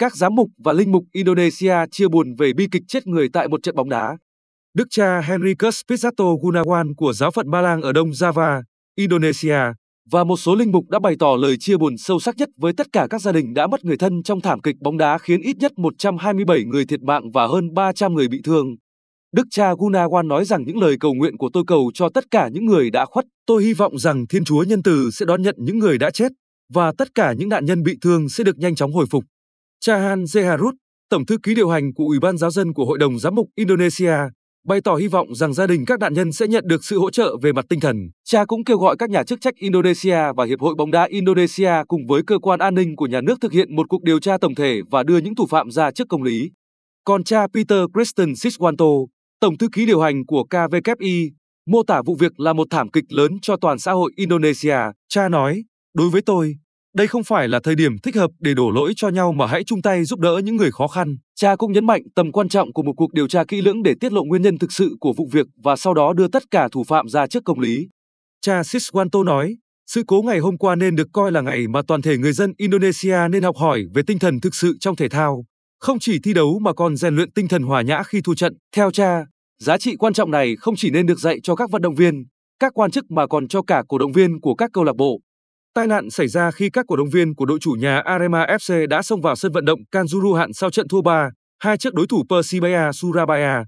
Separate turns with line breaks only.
Các giám mục và linh mục Indonesia chia buồn về bi kịch chết người tại một trận bóng đá. Đức cha Henricus Pizzato Gunawan của giáo phận Malang ở Đông Java, Indonesia, và một số linh mục đã bày tỏ lời chia buồn sâu sắc nhất với tất cả các gia đình đã mất người thân trong thảm kịch bóng đá khiến ít nhất 127 người thiệt mạng và hơn 300 người bị thương. Đức cha Gunawan nói rằng những lời cầu nguyện của tôi cầu cho tất cả những người đã khuất, tôi hy vọng rằng Thiên Chúa nhân từ sẽ đón nhận những người đã chết và tất cả những nạn nhân bị thương sẽ được nhanh chóng hồi phục. Chahan Zeharut, Tổng thư ký điều hành của Ủy ban giáo dân của Hội đồng Giám mục Indonesia, bày tỏ hy vọng rằng gia đình các nạn nhân sẽ nhận được sự hỗ trợ về mặt tinh thần. Cha cũng kêu gọi các nhà chức trách Indonesia và Hiệp hội bóng đá Indonesia cùng với cơ quan an ninh của nhà nước thực hiện một cuộc điều tra tổng thể và đưa những thủ phạm ra trước công lý. Còn cha Peter Kristen Siswanto, Tổng thư ký điều hành của KVKI, mô tả vụ việc là một thảm kịch lớn cho toàn xã hội Indonesia. Cha nói, đối với tôi, đây không phải là thời điểm thích hợp để đổ lỗi cho nhau mà hãy chung tay giúp đỡ những người khó khăn. Cha cũng nhấn mạnh tầm quan trọng của một cuộc điều tra kỹ lưỡng để tiết lộ nguyên nhân thực sự của vụ việc và sau đó đưa tất cả thủ phạm ra trước công lý. Cha Siswanto nói, sự cố ngày hôm qua nên được coi là ngày mà toàn thể người dân Indonesia nên học hỏi về tinh thần thực sự trong thể thao, không chỉ thi đấu mà còn rèn luyện tinh thần hòa nhã khi thua trận. Theo cha, giá trị quan trọng này không chỉ nên được dạy cho các vận động viên, các quan chức mà còn cho cả cổ động viên của các câu lạc bộ. Tai nạn xảy ra khi các cổ động viên của đội chủ nhà Arema FC đã xông vào sân vận động Kanjuruhan sau trận thua 3, hai trước đối thủ Persibaya Surabaya.